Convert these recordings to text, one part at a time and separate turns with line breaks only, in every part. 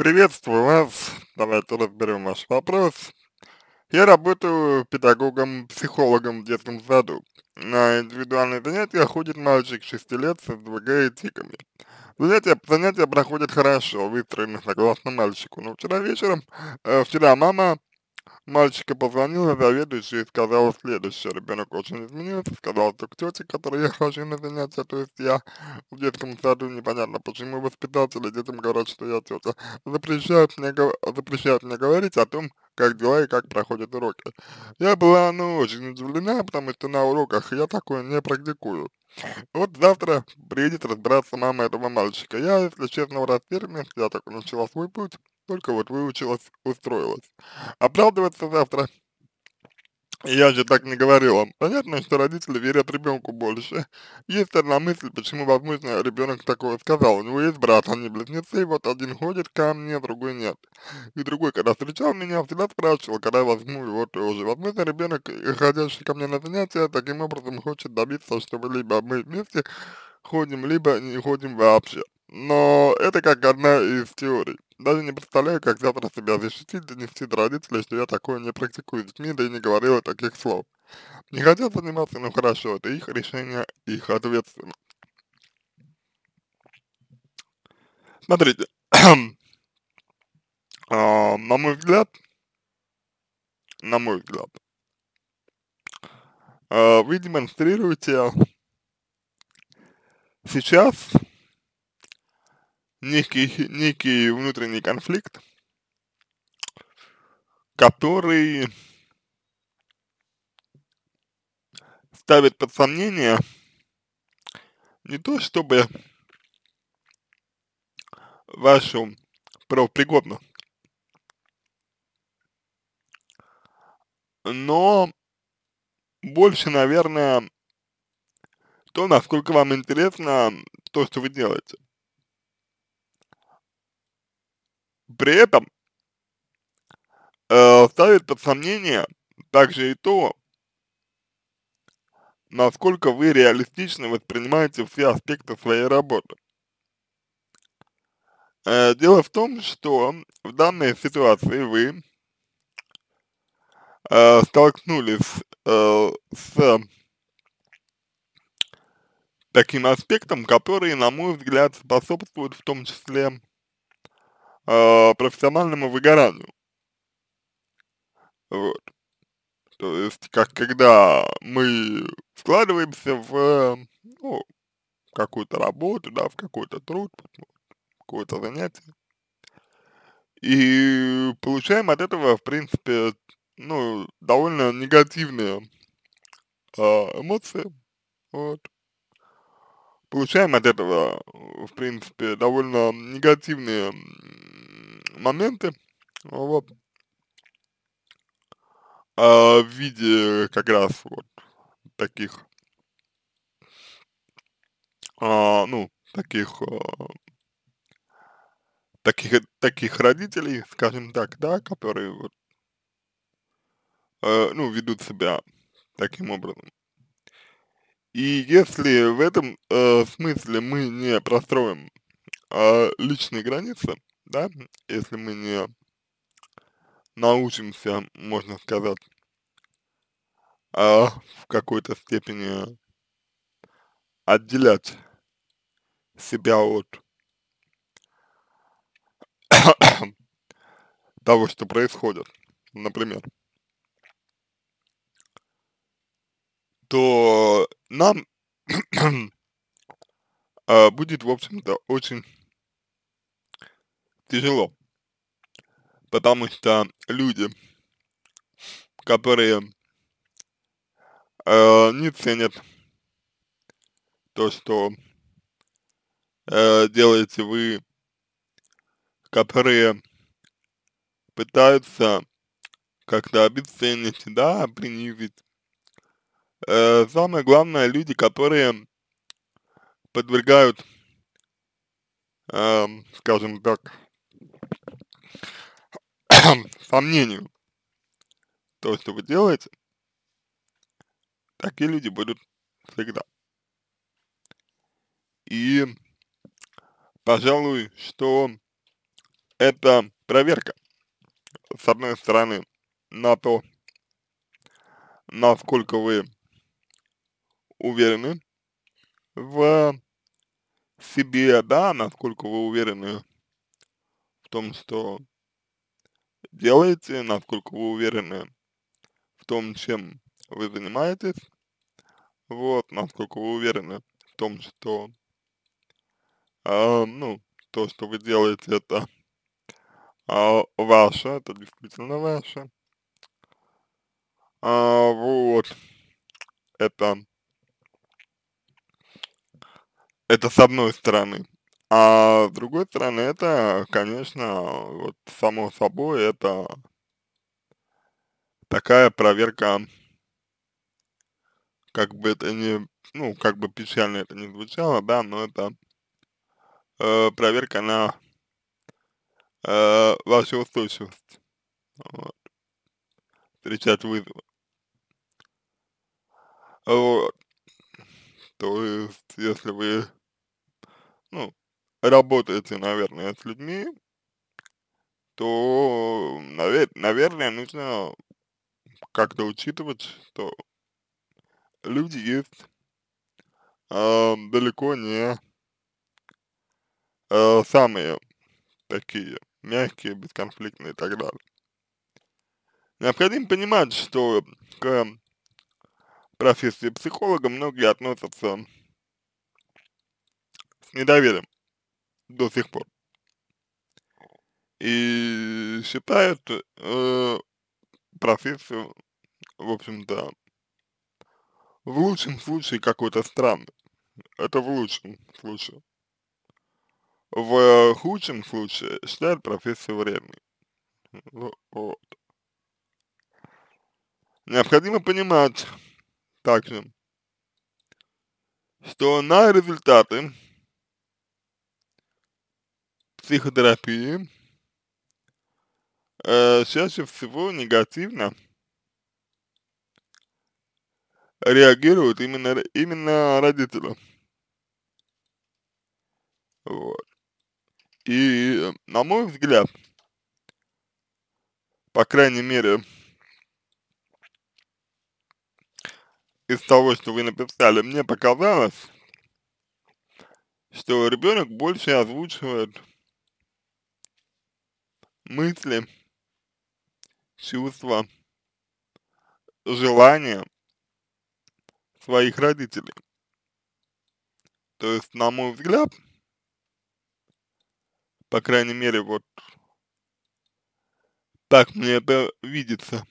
Приветствую вас. Давайте разберем ваш вопрос. Я работаю педагогом-психологом в детском саду. На индивидуальные занятия ходит мальчик 6 лет с СДВГ и тиками. Занятия, занятия проходят хорошо, выстроены согласно мальчику. Но вчера вечером, э, вчера мама Мальчика позвонила заведующая и сказала следующее. Ребенок очень изменился, сказал что к тете, которой я хожу на занятия, то есть я в детском саду, непонятно почему воспитатели детям говорят, что я тетя. Запрещают мне, запрещают мне говорить о том, как дела и как проходят уроки. Я была, ну, очень удивлена, потому что на уроках я такое не практикую. Вот завтра приедет разбираться мама этого мальчика. Я, если честно, в растерянности, я так начала свой путь только вот выучилась, устроилась. Оправдываться завтра. Я же так не говорила. Понятно, что родители верят ребенку больше. Есть одна мысль, почему, возможно, ребенок такое сказал. У него есть брат, они близнецы, и вот один ходит ко мне, другой нет. И другой, когда встречал меня, всегда спрашивал, когда я возьму его тоже. Возможно, ребенок, э, ходящий ко мне на занятия, таким образом хочет добиться, чтобы либо мы вместе ходим, либо не ходим вообще. Но это как одна из теорий. Даже не представляю, как завтра себя защитить, донести до родителей, что я такое не практикую с детьми, да и не говорил таких слов. Не хотят заниматься, но ну хорошо, это их решение, их ответственность. Смотрите, а, на мой взгляд, на мой взгляд, а, вы демонстрируете сейчас некий, некий внутренний конфликт, который ставит под сомнение не то чтобы вашу правопригодность, но больше, наверное, то, насколько вам интересно то, что вы делаете. При этом э, ставит под сомнение также и то, насколько вы реалистично воспринимаете все аспекты своей работы. Э, дело в том, что в данной ситуации вы э, столкнулись э, с таким аспектом, который, на мой взгляд, способствует в том числе э, профессиональному выгоранию. Вот. То есть, как когда мы вкладываемся в ну, какую-то работу, да, в какой-то труд, какое-то занятие, и получаем от этого, в принципе, ну, довольно негативные э, эмоции, вот получаем от этого, э, в принципе, довольно негативные моменты, вот, а, в виде как раз вот таких, а, ну, таких, э, таких, таких родителей, скажем так, да, которые вот, э, ну, ведут себя таким образом. И если в этом э, смысле мы не простроим э, личные границы, да, если мы не научимся, можно сказать, э, в какой-то степени отделять себя от того, что происходит, например, то нам а, будет, в общем-то, очень тяжело, потому что люди, которые э, не ценят то, что э, делаете вы, которые пытаются как-то обесценить, да, принизить Э, самое главное, люди, которые подвергают, э, скажем так, сомнению то, что вы делаете, такие люди будут всегда. И, пожалуй, что это проверка, с одной стороны, на то, насколько вы уверены в себе, да, насколько вы уверены в том, что делаете, насколько вы уверены в том, чем вы занимаетесь, вот, насколько вы уверены в том, что, э, ну, то, что вы делаете, это э, ваше, это действительно ваше, э, вот, это это с одной стороны. А с другой стороны, это, конечно, вот само собой, это такая проверка, как бы это не, ну, как бы печально это не звучало, да, но это э, проверка на э, вашу устойчивость. Вот. Встречать вызовы. Вот. То есть, если вы ну, работаете, наверное, с людьми, то, навер наверное, нужно как-то учитывать, что люди есть э, далеко не э, самые такие мягкие, бесконфликтные и так далее. Необходимо понимать, что к профессии психолога многие относятся недоведом до сих пор. И считают э, профессию, в общем-то, в лучшем случае какой-то странный, Это в лучшем случае. В худшем случае считают профессию временной. Ну, вот. Необходимо понимать также, что на результаты психотерапии э, чаще всего негативно реагируют именно, именно родители. Вот. И, на мой взгляд, по крайней мере, из того, что вы написали, мне показалось, что ребенок больше озвучивает мысли, чувства, желания своих родителей. То есть, на мой взгляд, по крайней мере, вот так мне это видится.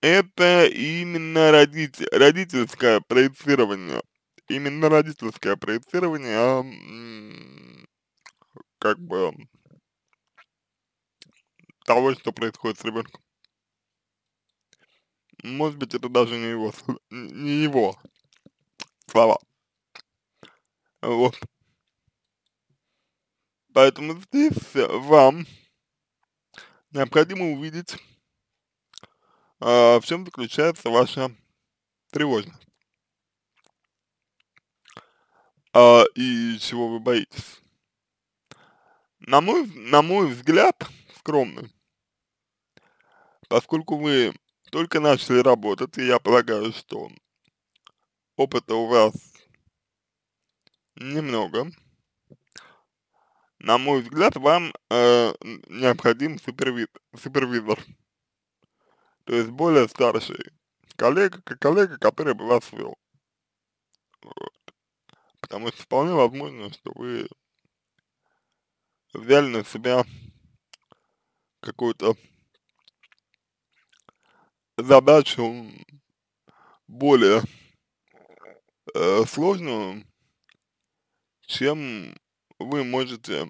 Это именно родитель, родительское проецирование. Именно родительское проецирование а, как бы того, что происходит с ребенком. Может быть, это даже не его, не его слова. Вот. Поэтому здесь э, вам необходимо увидеть, э, в чем заключается ваша тревожность. Э, и чего вы боитесь. На мой, на мой взгляд, скромный, поскольку вы только начали работать, и я полагаю, что опыта у вас немного, на мой взгляд, вам э, необходим супервиз, супервизор. То есть более старший коллега, коллега, который бы вас вел. Вот. Потому что вполне возможно, что вы взяли на себя какую-то задачу более э, сложную, чем вы можете,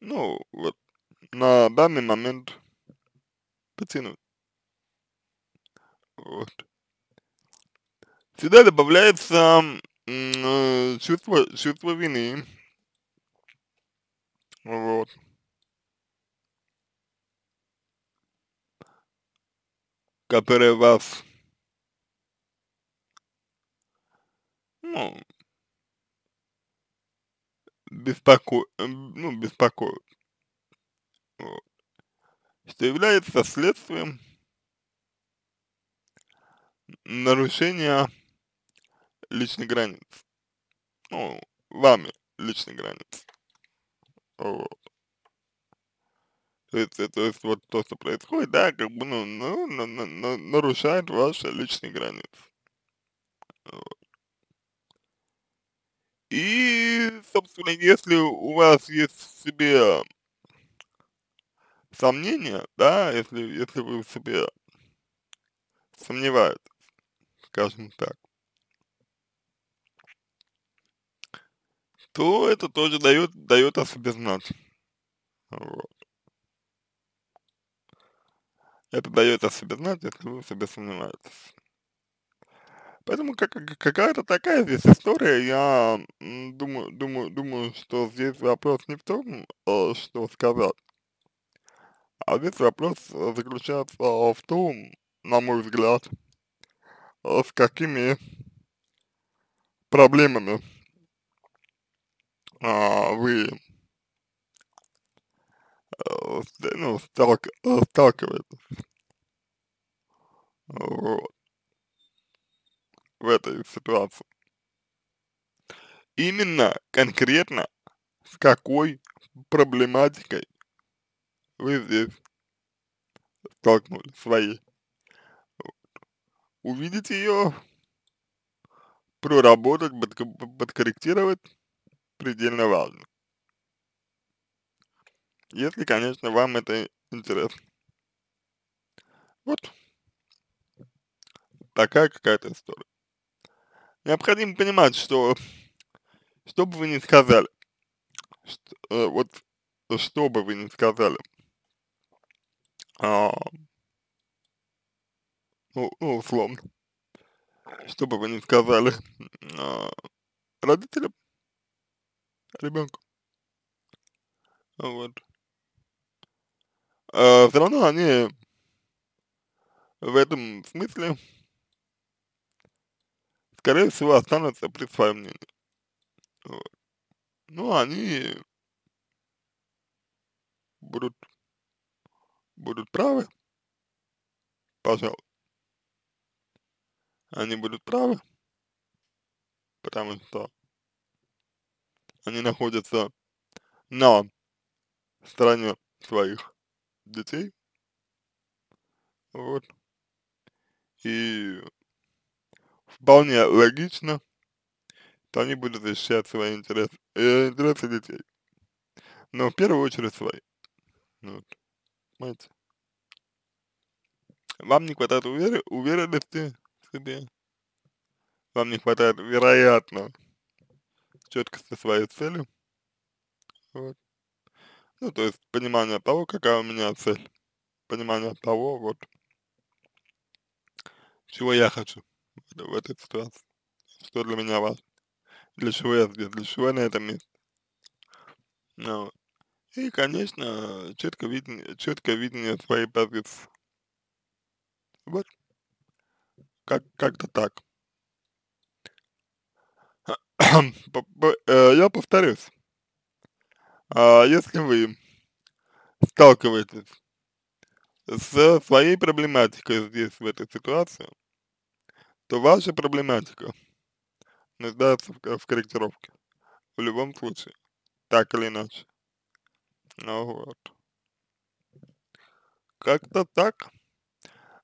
ну, вот, на данный момент потянуть. Вот. Сюда добавляется э, чувство, чувство вины, вот. Которые вас ну, беспоко... ну, беспокоят. Вот. Что является следствием нарушения личных границ. Ну, вами личных границ. То есть это вот то, что происходит, да, как бы, ну, ну, на, на, на, нарушает ваши личные границы. Вот. И, собственно, если у вас есть в себе сомнения, да, если, если вы в себе сомневаетесь, скажем так, то это тоже дает, дает о себе знать. Вот. Это дает о себе знать, если вы себе сомневаетесь. Поэтому как, какая-то такая здесь история, я думаю, думаю, думаю, что здесь вопрос не в том, э, что сказать, а здесь вопрос э, заключается в том, на мой взгляд, э, с какими проблемами а, вы э, ну, сталк, э, сталкиваетесь вот, в этой ситуации. Именно конкретно с какой проблематикой вы здесь столкнулись свои Вот. Увидеть ее, проработать, подкорректировать предельно важно. Если, конечно, вам это интересно. Вот. Такая какая-то история. Необходимо понимать, что, что бы вы ни сказали, что, э, вот что бы вы ни сказали, а, ну, ну, условно, что бы вы ни сказали а, родителям, ребенку. Вот. А, все равно они в этом смысле, скорее всего, останутся при своем мнении. Вот. Ну, они будут, будут правы, пожалуй. Они будут правы, потому что они находятся на стороне своих детей, вот, и вполне логично, что они будут защищать свои интересы, э, интересы детей, но в первую очередь свои, вот, понимаете? Вам не хватает увер уверенности в себе, вам не хватает вероятно четкости своей цели, Вот. Ну, то есть понимание того, какая у меня цель. Понимание того, вот, чего я хочу в этой ситуации. Что для меня важно. Для чего я здесь, для чего я на этом месте. Ну, И, конечно, четко видение, четко видение своей позиции. Вот. Как, как-то так. Э, я повторюсь. А, если вы сталкиваетесь с своей проблематикой здесь, в этой ситуации, то ваша проблематика нуждается в, в корректировке. В любом случае, так или иначе. Ну вот. Как-то так.